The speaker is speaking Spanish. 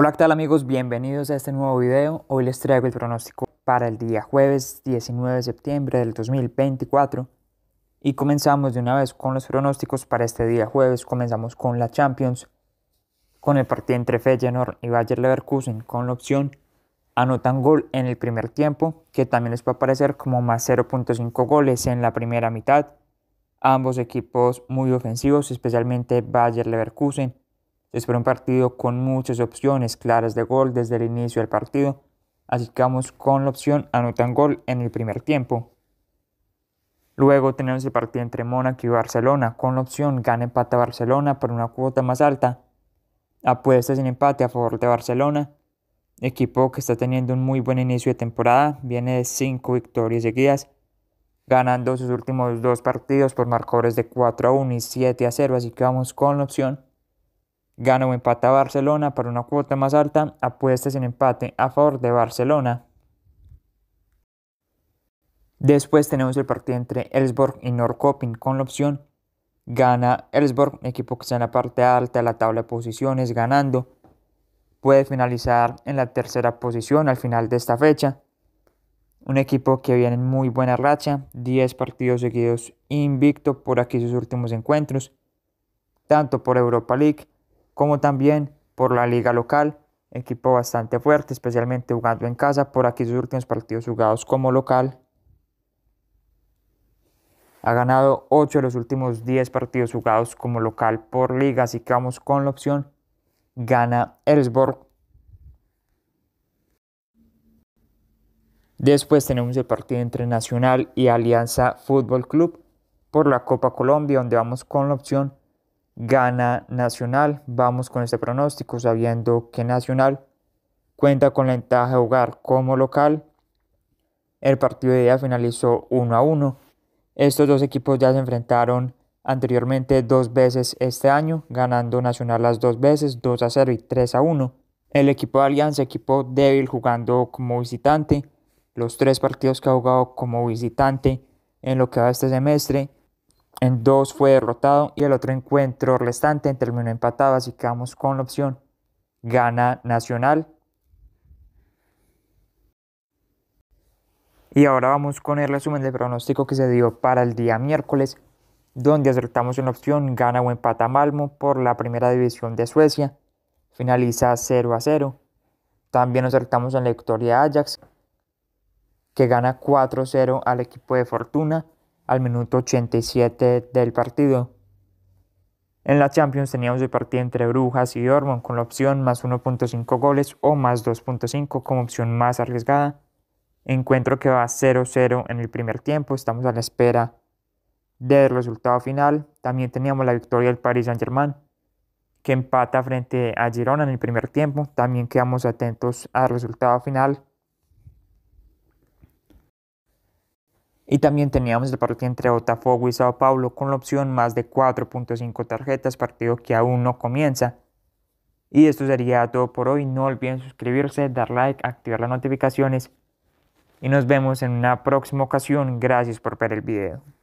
Hola, ¿qué tal amigos? Bienvenidos a este nuevo video. Hoy les traigo el pronóstico para el día jueves 19 de septiembre del 2024. Y comenzamos de una vez con los pronósticos para este día jueves. Comenzamos con la Champions, con el partido entre Feyenoord y Bayer Leverkusen, con la opción anotan gol en el primer tiempo, que también les puede parecer aparecer como más 0.5 goles en la primera mitad. Ambos equipos muy ofensivos, especialmente Bayer Leverkusen es un partido con muchas opciones claras de gol desde el inicio del partido, así que vamos con la opción anotan gol en el primer tiempo. Luego tenemos el partido entre Mónaco y Barcelona, con la opción gana empate Barcelona por una cuota más alta. apuestas en empate a favor de Barcelona, equipo que está teniendo un muy buen inicio de temporada, viene de 5 victorias seguidas, ganando sus últimos dos partidos por marcadores de 4 a 1 y 7 a 0, así que vamos con la opción Gana o empata Barcelona para una cuota más alta, apuestas en empate a favor de Barcelona. Después tenemos el partido entre Ellsborg y Norcopin con la opción gana Ellsborg, equipo que está en la parte alta de la tabla de posiciones, ganando. Puede finalizar en la tercera posición al final de esta fecha. Un equipo que viene en muy buena racha, 10 partidos seguidos invicto por aquí sus últimos encuentros, tanto por Europa League como también por la liga local, equipo bastante fuerte, especialmente jugando en casa. Por aquí sus últimos partidos jugados como local. Ha ganado 8 de los últimos 10 partidos jugados como local por liga, así que vamos con la opción. Gana Elsborg. Después tenemos el partido entre Nacional y Alianza Fútbol Club por la Copa Colombia, donde vamos con la opción gana Nacional. Vamos con este pronóstico sabiendo que Nacional cuenta con la ventaja de jugar como local. El partido de día finalizó 1 a 1. Estos dos equipos ya se enfrentaron anteriormente dos veces este año, ganando Nacional las dos veces, 2 a 0 y 3 a 1. El equipo de Alianza, equipo débil jugando como visitante, los tres partidos que ha jugado como visitante en lo que va este semestre, en dos fue derrotado y el otro encuentro restante terminó empatado, así que vamos con la opción gana Nacional. Y ahora vamos con el resumen del pronóstico que se dio para el día miércoles, donde acertamos en la opción gana o empata Malmo por la primera división de Suecia, finaliza 0 a 0. También acertamos en la victoria Ajax, que gana 4-0 a al equipo de Fortuna al minuto 87 del partido. En la Champions teníamos el partido entre Brujas y Dortmund con la opción más 1.5 goles o más 2.5 como opción más arriesgada. Encuentro que va 0-0 en el primer tiempo, estamos a la espera del resultado final. También teníamos la victoria del Paris Saint-Germain que empata frente a Girona en el primer tiempo. También quedamos atentos al resultado final Y también teníamos el partido entre Otafogo y Sao Paulo con la opción más de 4.5 tarjetas, partido que aún no comienza. Y esto sería todo por hoy. No olviden suscribirse, dar like, activar las notificaciones. Y nos vemos en una próxima ocasión. Gracias por ver el video.